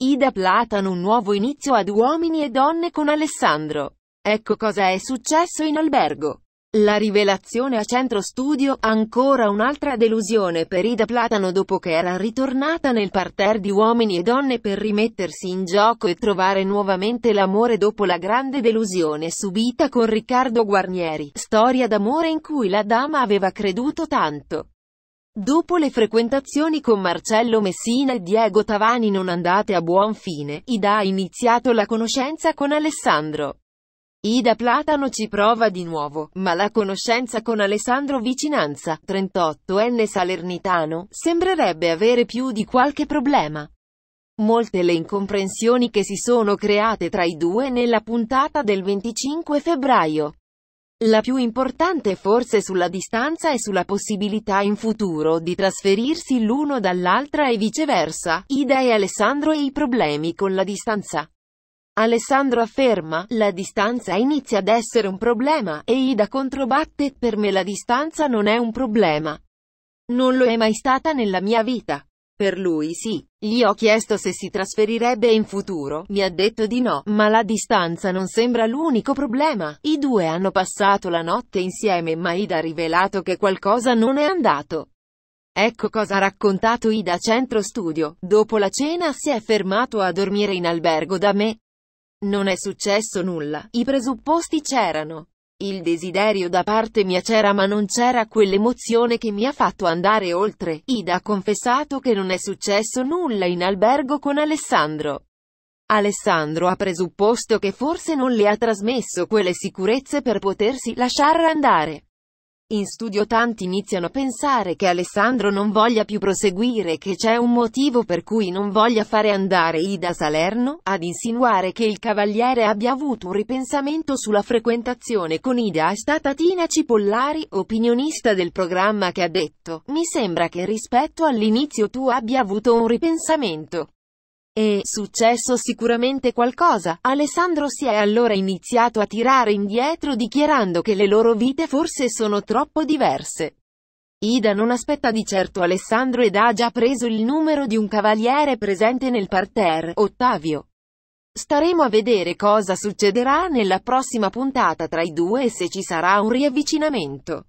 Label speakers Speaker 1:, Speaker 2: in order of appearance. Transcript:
Speaker 1: Ida Platano un nuovo inizio ad uomini e donne con Alessandro. Ecco cosa è successo in albergo. La rivelazione a centro studio, ancora un'altra delusione per Ida Platano dopo che era ritornata nel parterre di uomini e donne per rimettersi in gioco e trovare nuovamente l'amore dopo la grande delusione subita con Riccardo Guarnieri, storia d'amore in cui la dama aveva creduto tanto. Dopo le frequentazioni con Marcello Messina e Diego Tavani non andate a buon fine, Ida ha iniziato la conoscenza con Alessandro. Ida Platano ci prova di nuovo, ma la conoscenza con Alessandro Vicinanza, 38enne salernitano, sembrerebbe avere più di qualche problema. Molte le incomprensioni che si sono create tra i due nella puntata del 25 febbraio. La più importante forse sulla distanza e sulla possibilità in futuro di trasferirsi l'uno dall'altra e viceversa. Ida e Alessandro e i problemi con la distanza. Alessandro afferma, la distanza inizia ad essere un problema, e Ida controbatte, per me la distanza non è un problema. Non lo è mai stata nella mia vita. Per lui sì. Gli ho chiesto se si trasferirebbe in futuro, mi ha detto di no, ma la distanza non sembra l'unico problema. I due hanno passato la notte insieme ma Ida ha rivelato che qualcosa non è andato. Ecco cosa ha raccontato Ida a centro studio. Dopo la cena si è fermato a dormire in albergo da me. Non è successo nulla, i presupposti c'erano. Il desiderio da parte mia c'era ma non c'era quell'emozione che mi ha fatto andare oltre. Ida ha confessato che non è successo nulla in albergo con Alessandro. Alessandro ha presupposto che forse non le ha trasmesso quelle sicurezze per potersi lasciar andare. In studio tanti iniziano a pensare che Alessandro non voglia più proseguire e che c'è un motivo per cui non voglia fare andare Ida Salerno, ad insinuare che il cavaliere abbia avuto un ripensamento sulla frequentazione con Ida è stata Tina Cipollari, opinionista del programma che ha detto, mi sembra che rispetto all'inizio tu abbia avuto un ripensamento. È successo sicuramente qualcosa. Alessandro si è allora iniziato a tirare indietro dichiarando che le loro vite forse sono troppo diverse. Ida non aspetta di certo Alessandro ed ha già preso il numero di un cavaliere presente nel parterre, Ottavio. Staremo a vedere cosa succederà nella prossima puntata tra i due e se ci sarà un riavvicinamento.